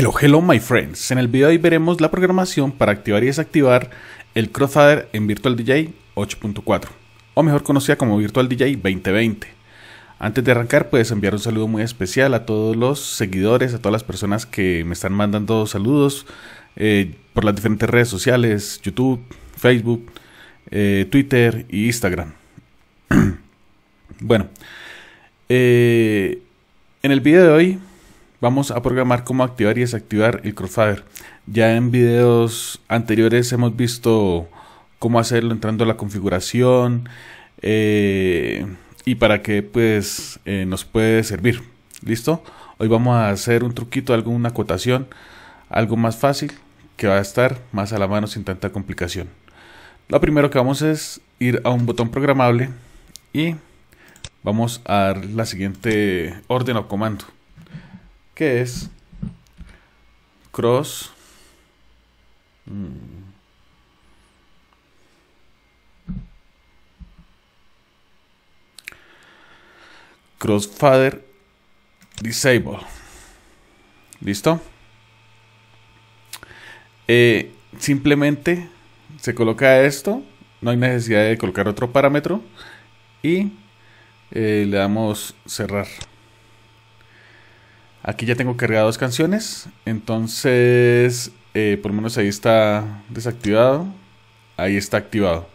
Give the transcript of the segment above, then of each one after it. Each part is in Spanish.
Hello, hello my friends. En el video de hoy veremos la programación para activar y desactivar el Crossfader en Virtual DJ 8.4, o mejor conocida como Virtual DJ 2020. Antes de arrancar, puedes enviar un saludo muy especial a todos los seguidores, a todas las personas que me están mandando saludos eh, por las diferentes redes sociales, YouTube, Facebook, eh, Twitter y Instagram. bueno, eh, en el video de hoy vamos a programar cómo activar y desactivar el Crossfader. Ya en videos anteriores hemos visto cómo hacerlo entrando a la configuración eh, y para qué pues eh, nos puede servir. ¿Listo? Hoy vamos a hacer un truquito, alguna acotación, algo más fácil que va a estar más a la mano sin tanta complicación. Lo primero que vamos es ir a un botón programable y vamos a dar la siguiente orden o comando que es cross mm, disable listo eh, simplemente se coloca esto no hay necesidad de colocar otro parámetro y eh, le damos cerrar Aquí ya tengo cargadas dos canciones. Entonces, eh, por lo menos ahí está desactivado. Ahí está activado.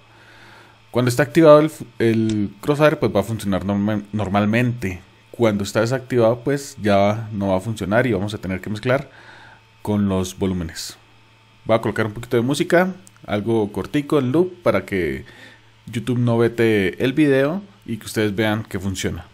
Cuando está activado el, el pues va a funcionar normalmente. Cuando está desactivado, pues ya no va a funcionar y vamos a tener que mezclar con los volúmenes. Voy a colocar un poquito de música, algo cortico en loop para que YouTube no vete el video y que ustedes vean que funciona.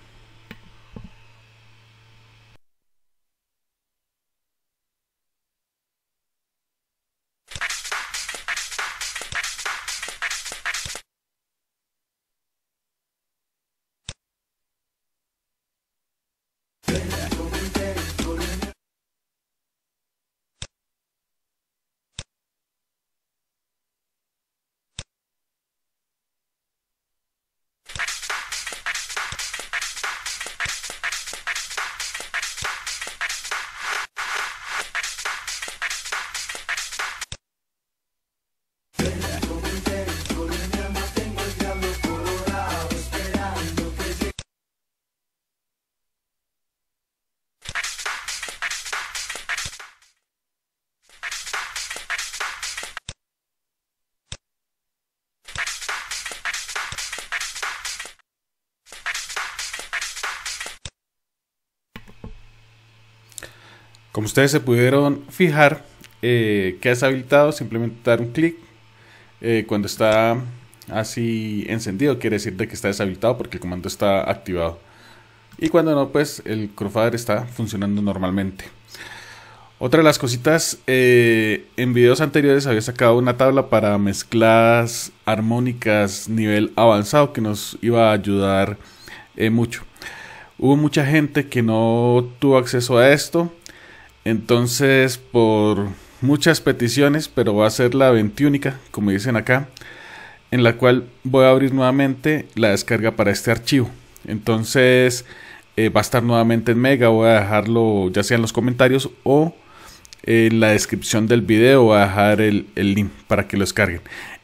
Como ustedes se pudieron fijar, eh, queda deshabilitado, simplemente dar un clic. Eh, cuando está así encendido, quiere decir que está deshabilitado porque el comando está activado. Y cuando no, pues el crossfader está funcionando normalmente. Otra de las cositas, eh, en videos anteriores había sacado una tabla para mezclas armónicas nivel avanzado que nos iba a ayudar eh, mucho. Hubo mucha gente que no tuvo acceso a esto entonces, por muchas peticiones, pero va a ser la ventiúnica, como dicen acá, en la cual voy a abrir nuevamente la descarga para este archivo. Entonces, eh, va a estar nuevamente en Mega, voy a dejarlo ya sea en los comentarios o en la descripción del video, voy a dejar el, el link para que lo descarguen.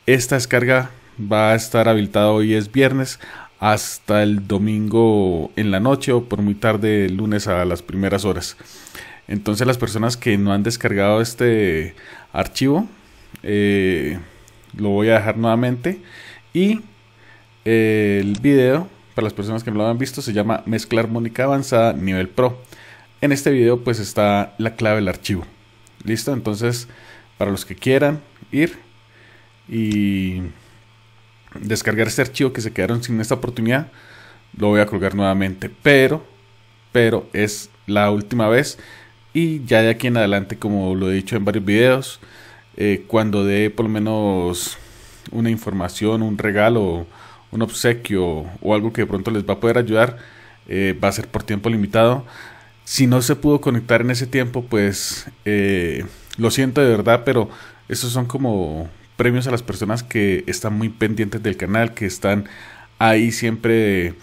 Esta descarga va a estar habilitada hoy es viernes hasta el domingo en la noche o por muy tarde el lunes a las primeras horas. Entonces las personas que no han descargado este archivo, eh, lo voy a dejar nuevamente. Y eh, el video, para las personas que no lo han visto, se llama Mezcla Armónica Avanzada Nivel Pro. En este video pues está la clave del archivo. ¿Listo? Entonces, para los que quieran ir y descargar este archivo que se quedaron sin esta oportunidad. Lo voy a colgar nuevamente, pero, pero es la última vez. Y ya de aquí en adelante, como lo he dicho en varios videos, eh, cuando dé por lo menos una información, un regalo, un obsequio o algo que de pronto les va a poder ayudar, eh, va a ser por tiempo limitado. Si no se pudo conectar en ese tiempo, pues eh, lo siento de verdad, pero esos son como premios a las personas que están muy pendientes del canal, que están ahí siempre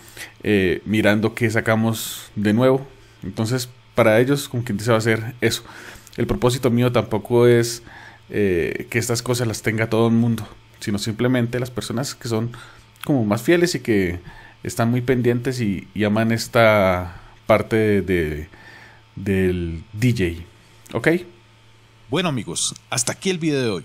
eh, mirando qué sacamos de nuevo. Entonces, para ellos, con quien se va a hacer eso. El propósito mío tampoco es eh, que estas cosas las tenga todo el mundo, sino simplemente las personas que son como más fieles y que están muy pendientes y, aman esta parte de, del DJ. ¿Ok? Bueno amigos, hasta aquí el video de hoy.